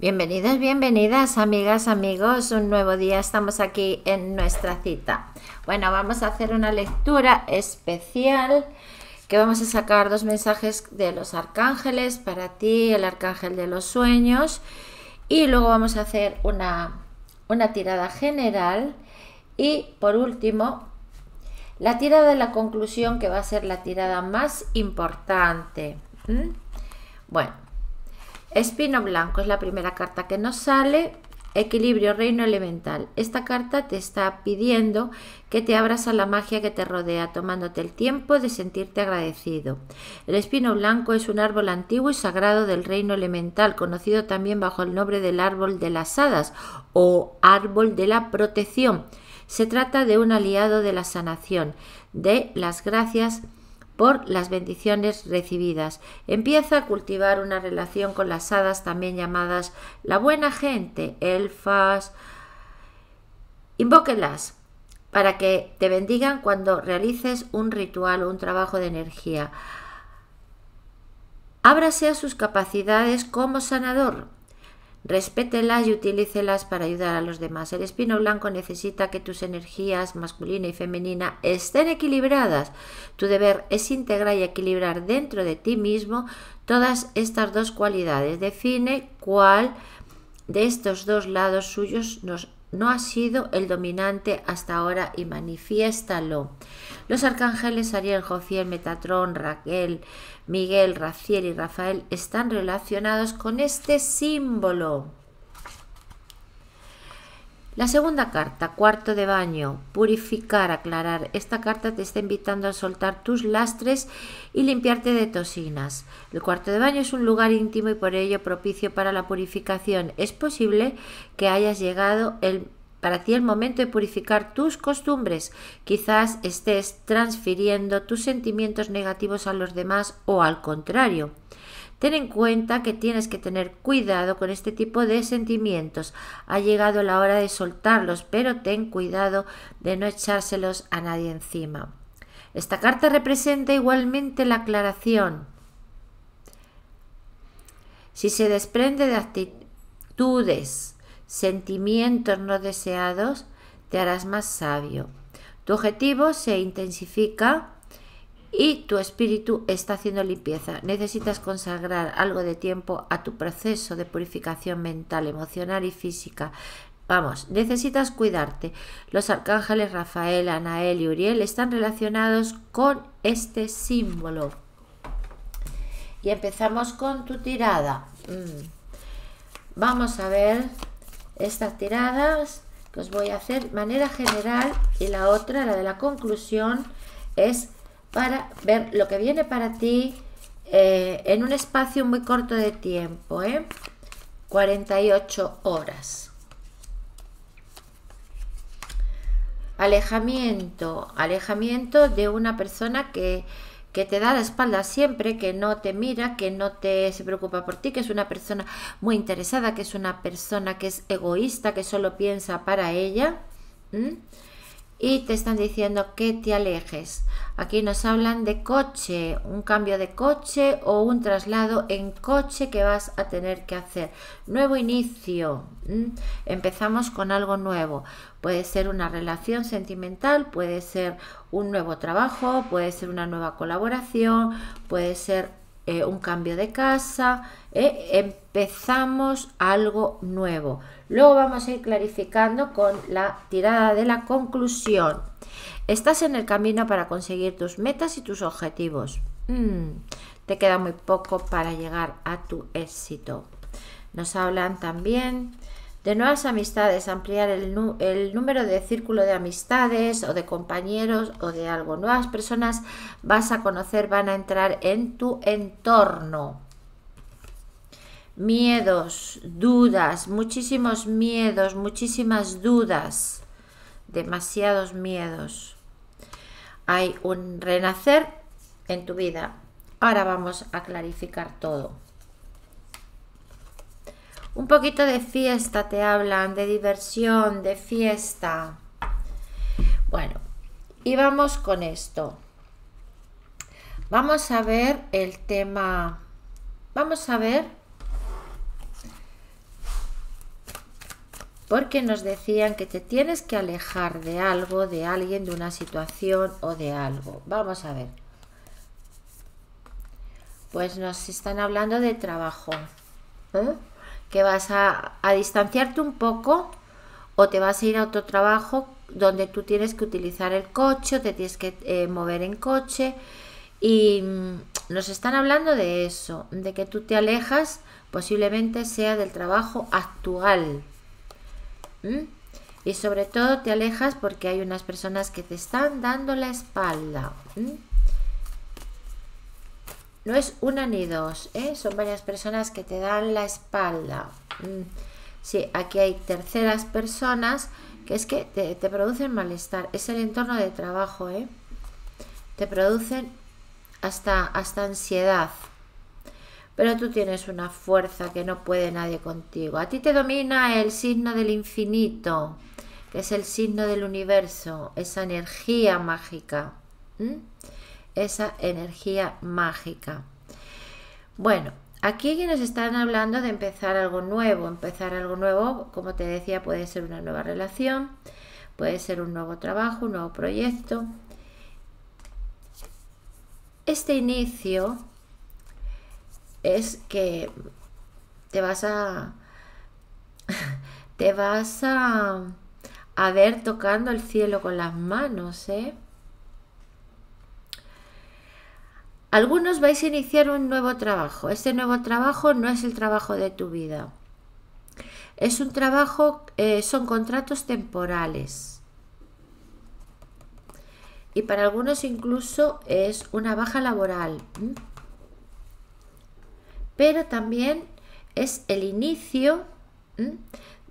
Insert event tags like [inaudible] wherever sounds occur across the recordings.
Bienvenidos, bienvenidas, amigas, amigos. Un nuevo día, estamos aquí en nuestra cita. Bueno, vamos a hacer una lectura especial que vamos a sacar dos mensajes de los arcángeles para ti, el arcángel de los sueños, y luego vamos a hacer una, una tirada general y por último la tirada de la conclusión que va a ser la tirada más importante. ¿Mm? Bueno. Espino blanco es la primera carta que nos sale. Equilibrio, reino elemental. Esta carta te está pidiendo que te abras a la magia que te rodea, tomándote el tiempo de sentirte agradecido. El espino blanco es un árbol antiguo y sagrado del reino elemental, conocido también bajo el nombre del árbol de las hadas o árbol de la protección. Se trata de un aliado de la sanación, de las gracias por las bendiciones recibidas. Empieza a cultivar una relación con las hadas, también llamadas la buena gente, elfas. Invóquelas para que te bendigan cuando realices un ritual o un trabajo de energía. Ábrase a sus capacidades como sanador, Respételas y utilícelas para ayudar a los demás. El espino blanco necesita que tus energías masculina y femenina estén equilibradas. Tu deber es integrar y equilibrar dentro de ti mismo todas estas dos cualidades. Define cuál de estos dos lados suyos nos no ha sido el dominante hasta ahora y manifiéstalo. Los arcángeles Ariel, Jofiel, Metatrón, Raquel, Miguel, Raciel y Rafael están relacionados con este símbolo. La segunda carta, cuarto de baño, purificar, aclarar. Esta carta te está invitando a soltar tus lastres y limpiarte de toxinas. El cuarto de baño es un lugar íntimo y por ello propicio para la purificación. Es posible que hayas llegado el para ti el momento de purificar tus costumbres. Quizás estés transfiriendo tus sentimientos negativos a los demás o al contrario. Ten en cuenta que tienes que tener cuidado con este tipo de sentimientos. Ha llegado la hora de soltarlos, pero ten cuidado de no echárselos a nadie encima. Esta carta representa igualmente la aclaración. Si se desprende de actitudes, sentimientos no deseados, te harás más sabio. Tu objetivo se intensifica y tu espíritu está haciendo limpieza. Necesitas consagrar algo de tiempo a tu proceso de purificación mental, emocional y física. Vamos, necesitas cuidarte. Los arcángeles Rafael, Anael y Uriel están relacionados con este símbolo. Y empezamos con tu tirada. Mm. Vamos a ver estas tiradas que os voy a hacer manera general y la otra, la de la conclusión, es para ver lo que viene para ti eh, en un espacio muy corto de tiempo, ¿eh? 48 horas. Alejamiento, alejamiento de una persona que, te da la espalda siempre, que no te mira, que no te se preocupa por ti, que es una persona muy interesada, que es una persona que es egoísta, que solo piensa para ella y te están diciendo que te alejes. Aquí nos hablan de coche, un cambio de coche o un traslado en coche que vas a tener que hacer. Nuevo inicio. Empezamos con algo nuevo. Puede ser una relación sentimental, puede ser un nuevo trabajo, puede ser una nueva colaboración, puede ser eh, un cambio de casa, eh, empezamos algo nuevo. Luego vamos a ir clarificando con la tirada de la conclusión. Estás en el camino para conseguir tus metas y tus objetivos. Mm, te queda muy poco para llegar a tu éxito. Nos hablan también de nuevas amistades, ampliar el, el, número de círculo de amistades o de compañeros o de algo. Nuevas personas vas a conocer, van a entrar en tu entorno. Miedos, dudas, muchísimos miedos, muchísimas dudas, demasiados miedos. Hay un renacer en tu vida. Ahora vamos a clarificar todo. Un poquito de fiesta te hablan, de diversión, de fiesta. Bueno, y vamos con esto. Vamos a ver el tema. Vamos a ver. Porque nos decían que te tienes que alejar de algo, de alguien, de una situación o de algo. Vamos a ver. Pues nos están hablando de trabajo. ¿Eh? que vas a, a distanciarte un poco o te vas a ir a otro trabajo donde tú tienes que utilizar el coche, te tienes que eh, mover en coche y mm, nos están hablando de eso, de que tú te alejas posiblemente sea del trabajo actual. Y sobre todo te alejas porque hay unas personas que te están dando la espalda. No es una ni dos, ¿eh? son varias personas que te dan la espalda. Mm. Sí, aquí hay terceras personas que es que te, producen malestar. Es el entorno de trabajo, ¿eh? Te producen hasta, hasta ansiedad. Pero tú tienes una fuerza que no puede nadie contigo. A ti te domina el signo del infinito, que es el signo del universo, esa energía mágica esa energía mágica. Bueno, aquí quienes están hablando de empezar algo nuevo, empezar algo nuevo, como te decía, puede ser una nueva relación, puede ser un nuevo trabajo, un nuevo proyecto. Este inicio es que te vas a [laughs] te vas a, a ver tocando el cielo con las manos, ¿eh? Algunos vais a iniciar un nuevo trabajo. Este nuevo trabajo no es el trabajo de tu vida. Es un trabajo, eh, son contratos temporales. Y para algunos incluso es una baja laboral. Pero también es el inicio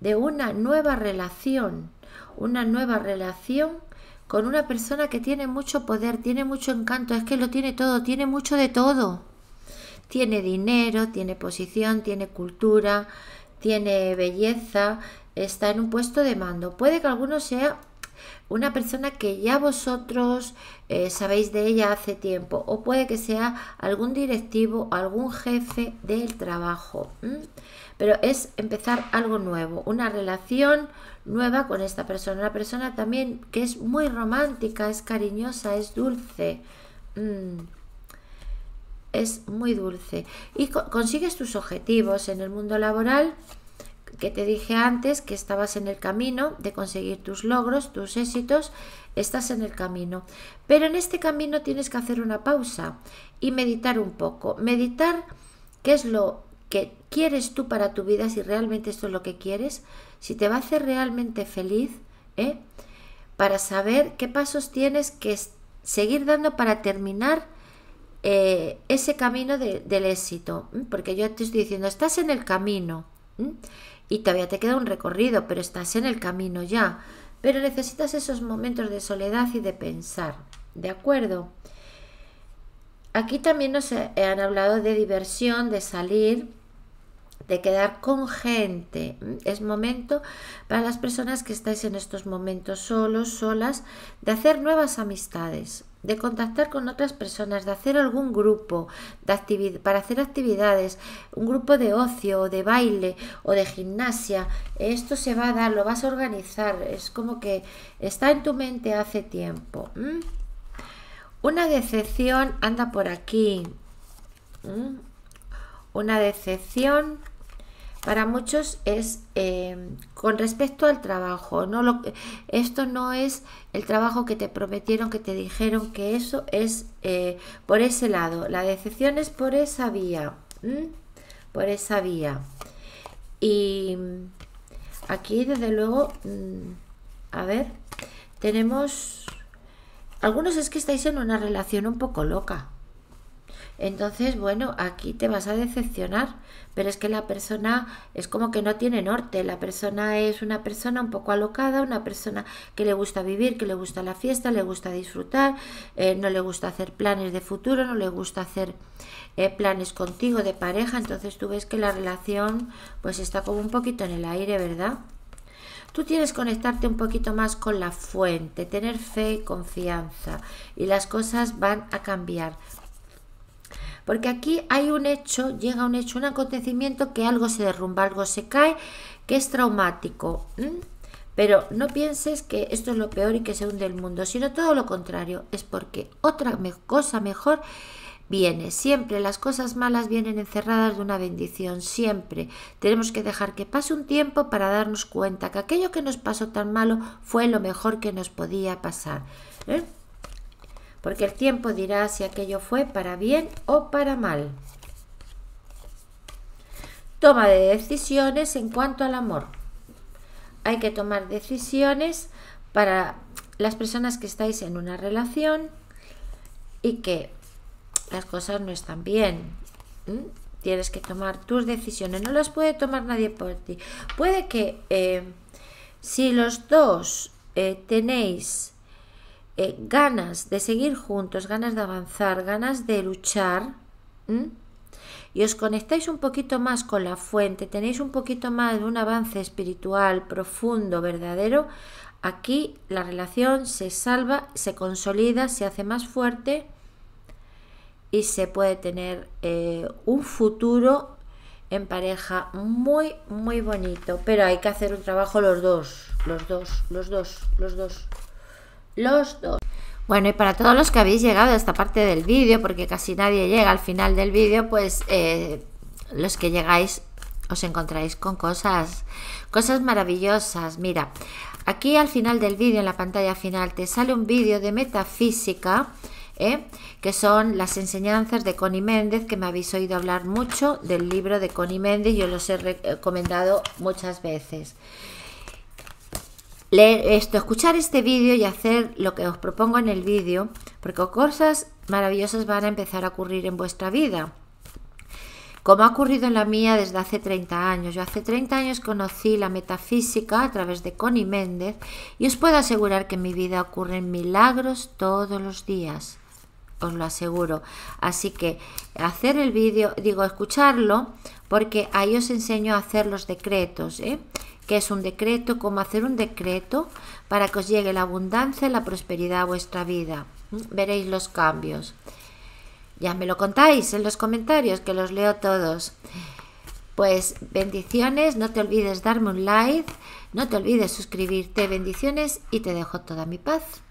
de una nueva relación. Una nueva relación con una persona que tiene mucho poder, tiene mucho encanto, es que lo tiene todo, tiene mucho de todo. Tiene dinero, tiene posición, tiene cultura, tiene belleza, está en un puesto de mando. Puede que alguno sea una persona que ya vosotros eh, sabéis de ella hace tiempo o puede que sea algún directivo, algún jefe del trabajo pero es empezar algo nuevo, una relación nueva con esta persona, una persona también que es muy romántica, es cariñosa, es dulce. Mm, es muy dulce. Y consigues tus objetivos en el mundo laboral, que te dije antes que estabas en el camino de conseguir tus logros, tus éxitos, estás en el camino. Pero en este camino tienes que hacer una pausa y meditar un poco. Meditar qué es lo que quieres tú para tu vida, si realmente esto es lo que quieres, si te va a hacer realmente feliz, ¿eh? para saber qué pasos tienes que seguir dando para terminar eh, ese camino del éxito. Porque yo te estoy diciendo, estás en el camino y todavía te queda un recorrido, pero estás en el camino ya. Pero necesitas esos momentos de soledad y de pensar, ¿de acuerdo? Aquí también nos eh, han hablado de diversión, de salir, de quedar con gente. Mm, es momento para las personas que estáis en estos momentos solos, solas, de hacer nuevas amistades de contactar con otras personas, de hacer algún grupo de para hacer actividades, un grupo de ocio o de baile o de gimnasia, esto se va a dar, lo vas a organizar, es como que está en tu mente hace tiempo. Una decepción anda por aquí. Una decepción para muchos es eh, con respecto al trabajo. No lo, esto no es el trabajo que te prometieron, que te dijeron que eso es eh, por ese lado. La decepción es por esa vía. Por esa vía. Y aquí, desde luego, mm, a ver, tenemos... Algunos es que estáis en una relación un poco loca. Entonces, bueno, aquí te vas a decepcionar, pero es que la persona es como que no tiene norte, la persona es una persona un poco alocada, una persona que le gusta vivir, que le gusta la fiesta, le gusta disfrutar, eh, no le gusta hacer planes de futuro, no le gusta hacer eh, planes contigo de pareja, entonces tú ves que la relación pues está como un poquito en el aire, ¿verdad? Tú tienes que conectarte un poquito más con la fuente, tener fe y confianza y las cosas van a cambiar. Porque aquí hay un hecho, llega un hecho, un acontecimiento que algo se derrumba, algo se cae, que es traumático. Pero no pienses que esto es lo peor y que se hunde el mundo, sino todo lo contrario, es porque otra cosa mejor viene. Siempre las cosas malas vienen encerradas de una bendición, siempre. Tenemos que dejar que pase un tiempo para darnos cuenta que aquello que nos pasó tan malo fue lo mejor que nos podía pasar. ¿eh? porque el tiempo dirá si aquello fue para bien o para mal. Toma de decisiones en cuanto al amor. Hay que tomar decisiones para las personas que estáis en una relación y que las cosas no están bien. Tienes que tomar tus decisiones, no las puede tomar nadie por ti. Puede que eh, si los dos eh, tenéis eh, ganas de seguir juntos, ganas de avanzar, ganas de luchar, y os conectáis un poquito más con la fuente, tenéis un poquito más de un avance espiritual profundo, verdadero, aquí la relación se salva, se consolida, se hace más fuerte y se puede tener eh, un futuro en pareja muy muy bonito pero hay que hacer un trabajo los dos los dos los dos los dos los dos. Bueno, y para todos los que habéis llegado a esta parte del vídeo, porque casi nadie llega al final del vídeo, pues eh, los que llegáis os encontráis con cosas, cosas maravillosas. Mira, aquí al final del vídeo, en la pantalla final, te sale un vídeo de metafísica, ¿eh? que son las enseñanzas de Connie Méndez, que me habéis oído hablar mucho del libro de Connie Méndez, yo los he recomendado eh, muchas veces leer esto, escuchar este vídeo y hacer lo que os propongo en el vídeo, porque cosas maravillosas van a empezar a ocurrir en vuestra vida. Como ha ocurrido en la mía desde hace 30 años. Yo hace 30 años conocí la metafísica a través de Connie Méndez y os puedo asegurar que en mi vida ocurren milagros todos los días. Os lo aseguro. Así que hacer el vídeo, digo, escucharlo, porque ahí os enseño a hacer los decretos. ¿eh? que es un decreto, cómo hacer un decreto para que os llegue la abundancia y la prosperidad a vuestra vida. ¿Mm? Veréis los cambios. Ya me lo contáis en los comentarios, que los leo todos. Pues bendiciones, no te olvides darme un like, no te olvides suscribirte, bendiciones y te dejo toda mi paz.